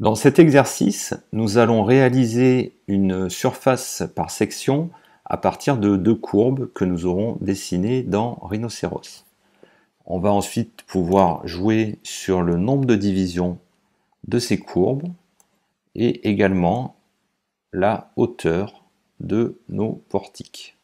Dans cet exercice, nous allons réaliser une surface par section à partir de deux courbes que nous aurons dessinées dans Rhinocéros. On va ensuite pouvoir jouer sur le nombre de divisions de ces courbes et également la hauteur de nos portiques.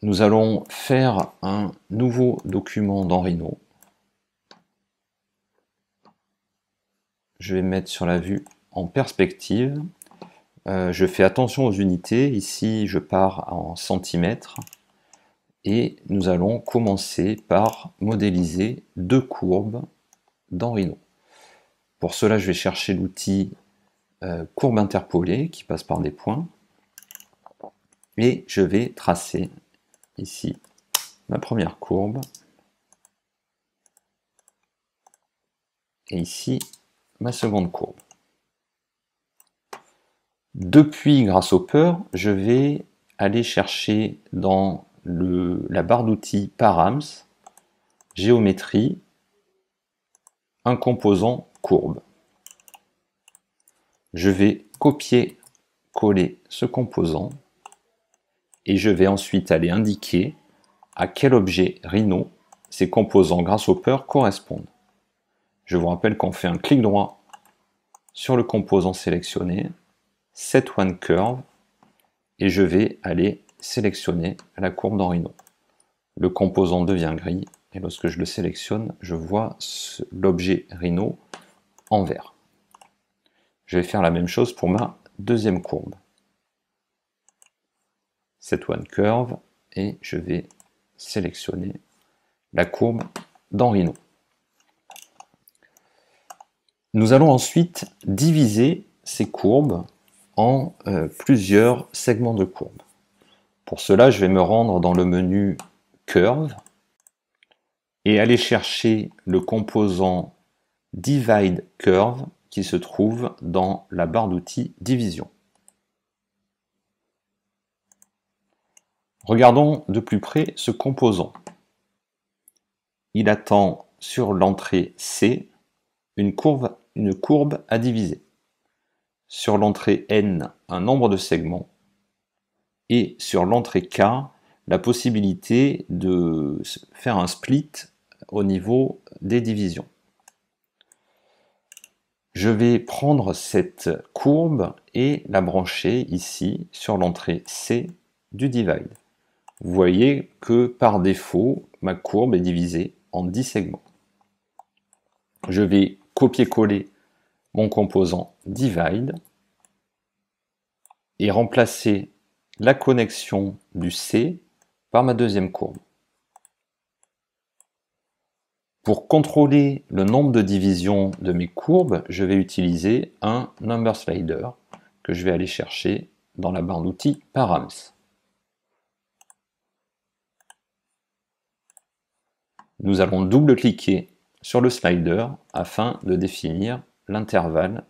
Nous allons faire un nouveau document dans Rhino je vais mettre sur la vue en perspective. Euh, je fais attention aux unités. Ici, je pars en centimètres. Et nous allons commencer par modéliser deux courbes dans Rhino. Pour cela, je vais chercher l'outil euh, courbe interpolée qui passe par des points. Et je vais tracer ici ma première courbe. Et ici, ma seconde courbe. Depuis, grâce je vais aller chercher dans la barre d'outils params, géométrie, un composant courbe. Je vais copier, coller ce composant et je vais ensuite aller indiquer à quel objet Rhino ces composants grâce au peur correspondent. Je vous rappelle qu'on fait un clic droit sur le composant sélectionné, set one curve, et je vais aller sélectionner la courbe dans Rhino. Le composant devient gris, et lorsque je le sélectionne, je vois l'objet Rhino en vert. Je vais faire la même chose pour ma deuxième courbe. Set one curve, et je vais sélectionner la courbe dans Rhino. Nous allons ensuite diviser ces courbes en euh, plusieurs segments de courbes. Pour cela, je vais me rendre dans le menu Curve et aller chercher le composant Divide Curve qui se trouve dans la barre d'outils Division. Regardons de plus près ce composant. Il attend sur l'entrée C une courbe, courbe à diviser. Sur l'entrée n, un nombre de segments. Et sur l'entrée k, la possibilité de faire un split au niveau des divisions. Je vais prendre cette courbe et la brancher ici sur l'entrée C du divide. Vous voyez que par défaut, ma courbe est divisée en 10 segments. Je vais copier-coller mon composant divide et remplacer la connexion du C par ma deuxième courbe. Pour contrôler le nombre de divisions de mes courbes, je vais utiliser un number slider que je vais aller chercher dans la barre d'outils params. Nous allons double-cliquer sur le slider afin de définir l'intervalle.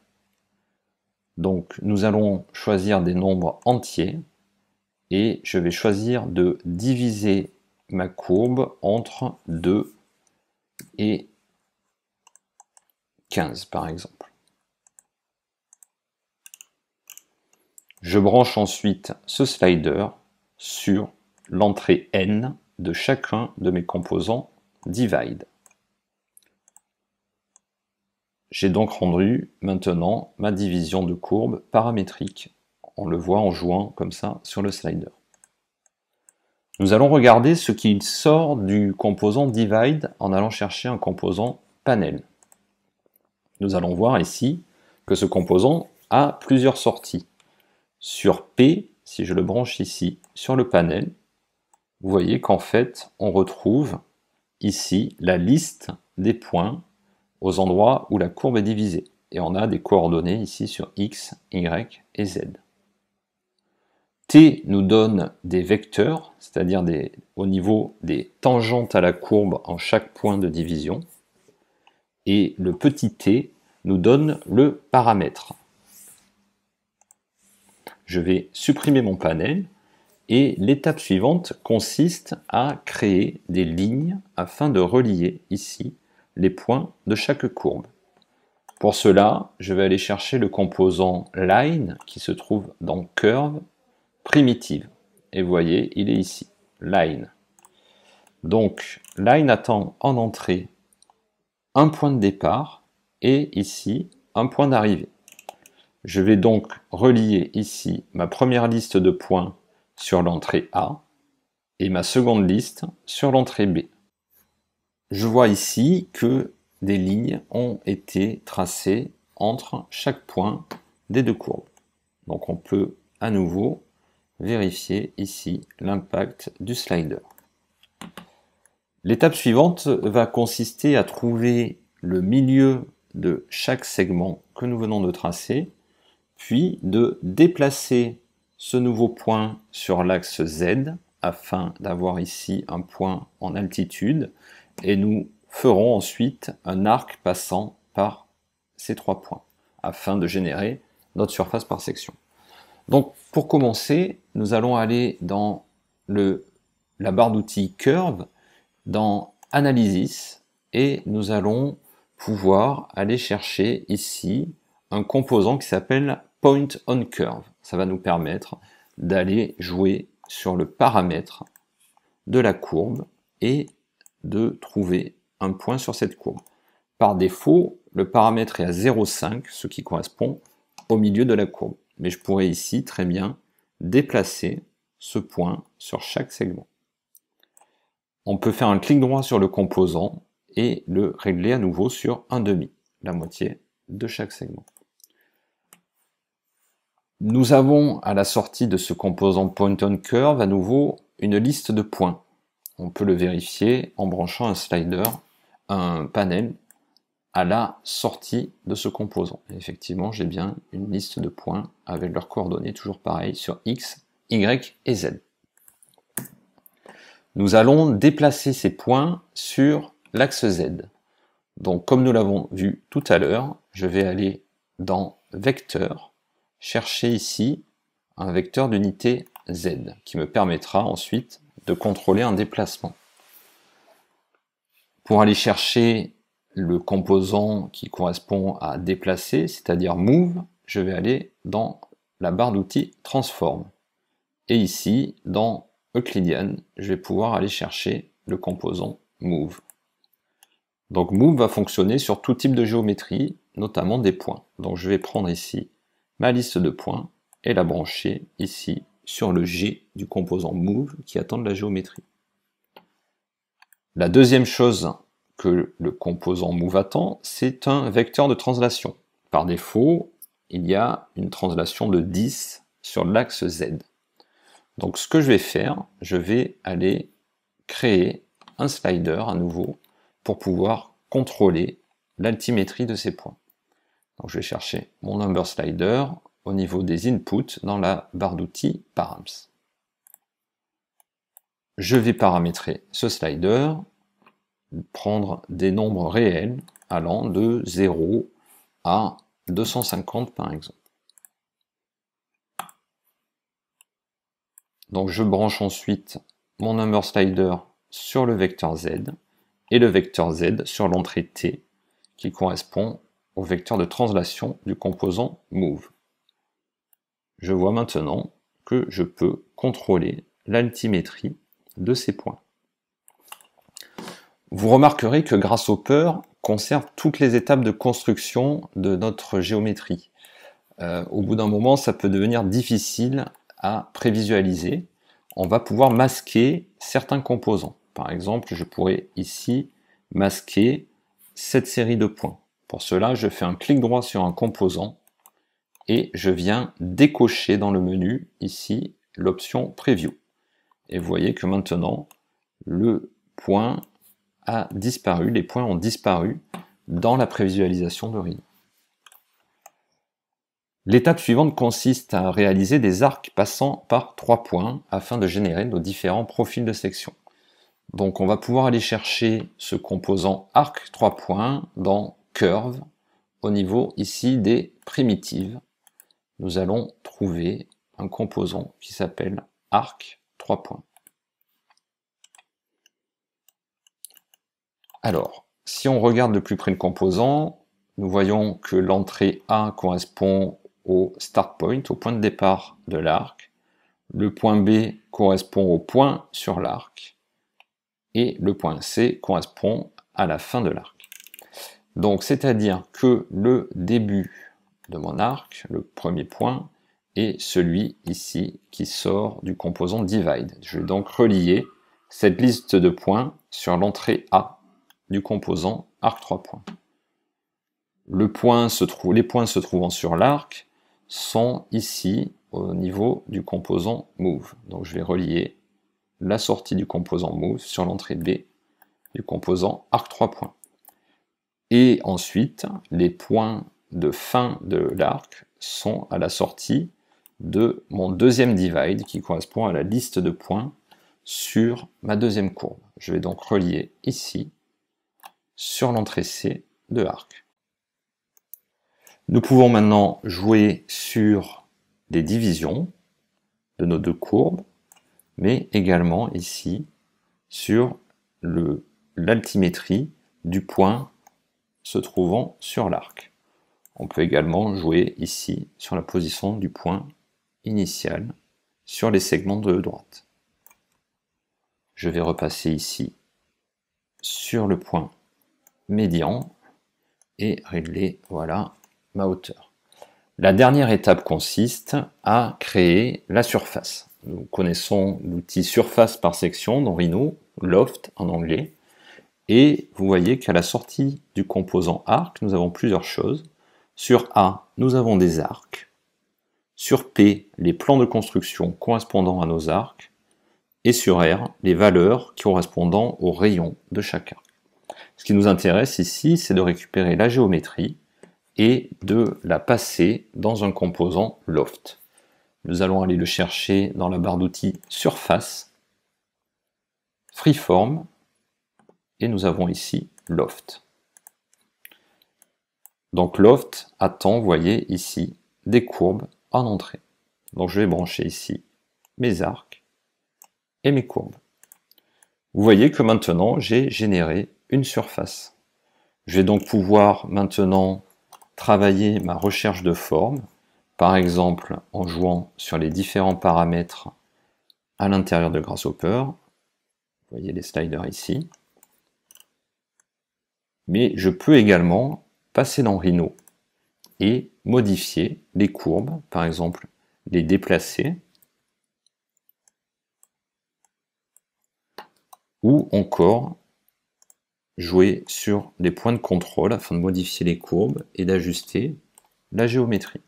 Donc nous allons choisir des nombres entiers et je vais choisir de diviser ma courbe entre 2 et 15 par exemple. Je branche ensuite ce slider sur l'entrée n de chacun de mes composants divide. J'ai donc rendu maintenant ma division de courbe paramétrique. On le voit en jouant comme ça sur le slider. Nous allons regarder ce qui sort du composant divide en allant chercher un composant panel. Nous allons voir ici que ce composant a plusieurs sorties. Sur P, si je le branche ici sur le panel, vous voyez qu'en fait on retrouve ici la liste des points aux endroits où la courbe est divisée, et on a des coordonnées ici sur x, y et z. T nous donne des vecteurs, c'est-à-dire au niveau des tangentes à la courbe en chaque point de division, et le petit t nous donne le paramètre. Je vais supprimer mon panel, et l'étape suivante consiste à créer des lignes afin de relier ici les points de chaque courbe. Pour cela, je vais aller chercher le composant line qui se trouve dans curve primitive. Et vous voyez, il est ici, line. Donc, line attend en entrée un point de départ et ici un point d'arrivée. Je vais donc relier ici ma première liste de points sur l'entrée A et ma seconde liste sur l'entrée B je vois ici que des lignes ont été tracées entre chaque point des deux courbes. Donc on peut à nouveau vérifier ici l'impact du slider. L'étape suivante va consister à trouver le milieu de chaque segment que nous venons de tracer, puis de déplacer ce nouveau point sur l'axe Z afin d'avoir ici un point en altitude et nous ferons ensuite un arc passant par ces trois points afin de générer notre surface par section. Donc pour commencer, nous allons aller dans le, la barre d'outils Curve, dans Analysis, et nous allons pouvoir aller chercher ici un composant qui s'appelle Point on Curve. Ça va nous permettre d'aller jouer sur le paramètre de la courbe et de trouver un point sur cette courbe. Par défaut, le paramètre est à 0,5, ce qui correspond au milieu de la courbe. Mais je pourrais ici très bien déplacer ce point sur chaque segment. On peut faire un clic droit sur le composant et le régler à nouveau sur un demi, la moitié de chaque segment. Nous avons à la sortie de ce composant point on curve à nouveau une liste de points on peut le vérifier en branchant un slider, un panel à la sortie de ce composant. effectivement, j'ai bien une liste de points avec leurs coordonnées, toujours pareilles sur x, y et z. Nous allons déplacer ces points sur l'axe z. Donc comme nous l'avons vu tout à l'heure, je vais aller dans vecteur, chercher ici un vecteur d'unité z qui me permettra ensuite de contrôler un déplacement. Pour aller chercher le composant qui correspond à déplacer, c'est-à-dire move, je vais aller dans la barre d'outils transform. Et ici, dans Euclidean, je vais pouvoir aller chercher le composant move. Donc move va fonctionner sur tout type de géométrie, notamment des points. Donc je vais prendre ici ma liste de points et la brancher ici sur le G du composant move qui attend de la géométrie. La deuxième chose que le composant move attend, c'est un vecteur de translation. Par défaut, il y a une translation de 10 sur l'axe Z. Donc ce que je vais faire, je vais aller créer un slider à nouveau pour pouvoir contrôler l'altimétrie de ces points. Donc je vais chercher mon number slider, au niveau des inputs dans la barre d'outils params. Je vais paramétrer ce slider, prendre des nombres réels allant de 0 à 250 par exemple. Donc je branche ensuite mon number slider sur le vecteur z et le vecteur z sur l'entrée t qui correspond au vecteur de translation du composant move je vois maintenant que je peux contrôler l'altimétrie de ces points. Vous remarquerez que grâce conserve toutes les étapes de construction de notre géométrie. Euh, au bout d'un moment, ça peut devenir difficile à prévisualiser. On va pouvoir masquer certains composants. Par exemple, je pourrais ici masquer cette série de points. Pour cela, je fais un clic droit sur un composant et je viens décocher dans le menu ici l'option Preview. Et vous voyez que maintenant, le point a disparu, les points ont disparu dans la prévisualisation de RID. L'étape suivante consiste à réaliser des arcs passant par trois points afin de générer nos différents profils de section. Donc on va pouvoir aller chercher ce composant arc trois points dans curve au niveau ici des primitives nous allons trouver un composant qui s'appelle arc 3 points. Alors, si on regarde de plus près le composant, nous voyons que l'entrée A correspond au start point, au point de départ de l'arc. Le point B correspond au point sur l'arc. Et le point C correspond à la fin de l'arc. Donc, c'est-à-dire que le début de mon arc, le premier point, et celui ici qui sort du composant divide. Je vais donc relier cette liste de points sur l'entrée A du composant arc 3 points. point les points se trouvant sur l'arc sont ici au niveau du composant move. Donc je vais relier la sortie du composant move sur l'entrée B du composant arc 3 points. Et ensuite, les points de fin de l'arc sont à la sortie de mon deuxième divide qui correspond à la liste de points sur ma deuxième courbe. Je vais donc relier ici sur l'entrée C de l'arc. Nous pouvons maintenant jouer sur les divisions de nos deux courbes, mais également ici sur l'altimétrie du point se trouvant sur l'arc. On peut également jouer ici sur la position du point initial sur les segments de droite. Je vais repasser ici sur le point médian et régler voilà ma hauteur. La dernière étape consiste à créer la surface. Nous connaissons l'outil surface par section dans Rhino, Loft en anglais. Et vous voyez qu'à la sortie du composant arc, nous avons plusieurs choses. Sur A, nous avons des arcs. Sur P, les plans de construction correspondant à nos arcs. Et sur R, les valeurs correspondant aux rayons de chacun. Ce qui nous intéresse ici, c'est de récupérer la géométrie et de la passer dans un composant loft. Nous allons aller le chercher dans la barre d'outils surface, freeform, et nous avons ici loft. Donc Loft attend, vous voyez ici, des courbes en entrée. Donc je vais brancher ici mes arcs et mes courbes. Vous voyez que maintenant j'ai généré une surface. Je vais donc pouvoir maintenant travailler ma recherche de forme, par exemple en jouant sur les différents paramètres à l'intérieur de Grasshopper. Vous voyez les sliders ici. Mais je peux également passer dans Rhino et modifier les courbes, par exemple les déplacer, ou encore jouer sur les points de contrôle afin de modifier les courbes et d'ajuster la géométrie.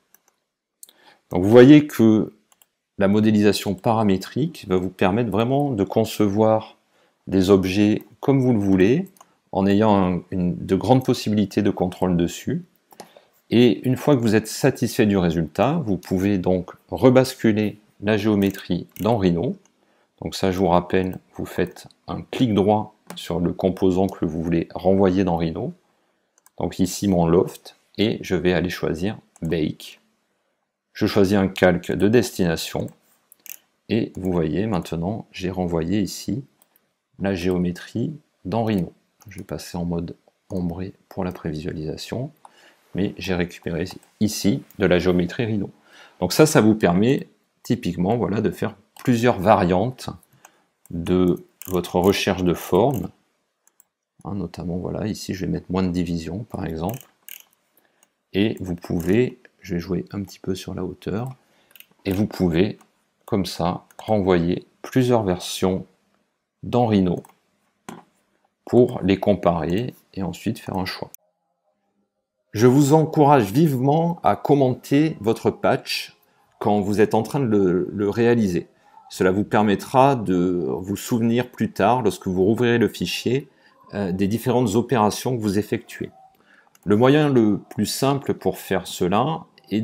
Donc vous voyez que la modélisation paramétrique va vous permettre vraiment de concevoir des objets comme vous le voulez, en ayant une, de grandes possibilités de contrôle dessus. Et une fois que vous êtes satisfait du résultat, vous pouvez donc rebasculer la géométrie dans Rhino. Donc ça, je vous rappelle, vous faites un clic droit sur le composant que vous voulez renvoyer dans Rhino. Donc ici, mon loft, et je vais aller choisir Bake. Je choisis un calque de destination, et vous voyez maintenant, j'ai renvoyé ici la géométrie dans Rhino. Je vais passer en mode ombré pour la prévisualisation. Mais j'ai récupéré ici de la géométrie Rhino. Donc ça, ça vous permet typiquement voilà, de faire plusieurs variantes de votre recherche de forme. Hein, notamment, voilà, ici, je vais mettre moins de division, par exemple. Et vous pouvez, je vais jouer un petit peu sur la hauteur, et vous pouvez, comme ça, renvoyer plusieurs versions dans Rhino pour les comparer et ensuite faire un choix. Je vous encourage vivement à commenter votre patch quand vous êtes en train de le, réaliser. Cela vous permettra de vous souvenir plus tard, lorsque vous rouvrirez le fichier, euh, des différentes opérations que vous effectuez. Le moyen le plus simple pour faire cela est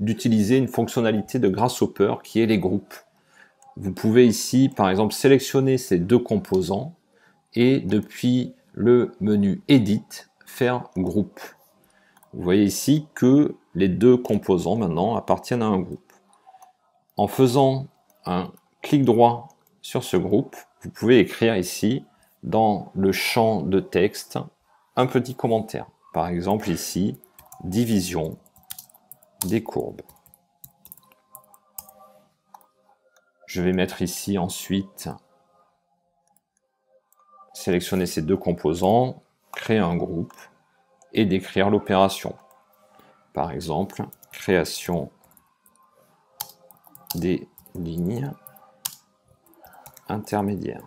d'utiliser une fonctionnalité de Grasshopper qui est les groupes. Vous pouvez ici, par exemple, sélectionner ces deux composants et depuis le menu Edit, faire groupe. Vous voyez ici que les deux composants maintenant appartiennent à un groupe. En faisant un clic droit sur ce groupe, vous pouvez écrire ici dans le champ de texte un petit commentaire. Par exemple ici, division des courbes. Je vais mettre ici ensuite sélectionner ces deux composants, créer un groupe et décrire l'opération. Par exemple, création des lignes intermédiaires,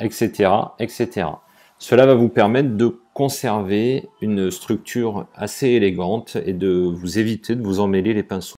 etc., etc. Cela va vous permettre de conserver une structure assez élégante et de vous éviter de vous emmêler les pinceaux.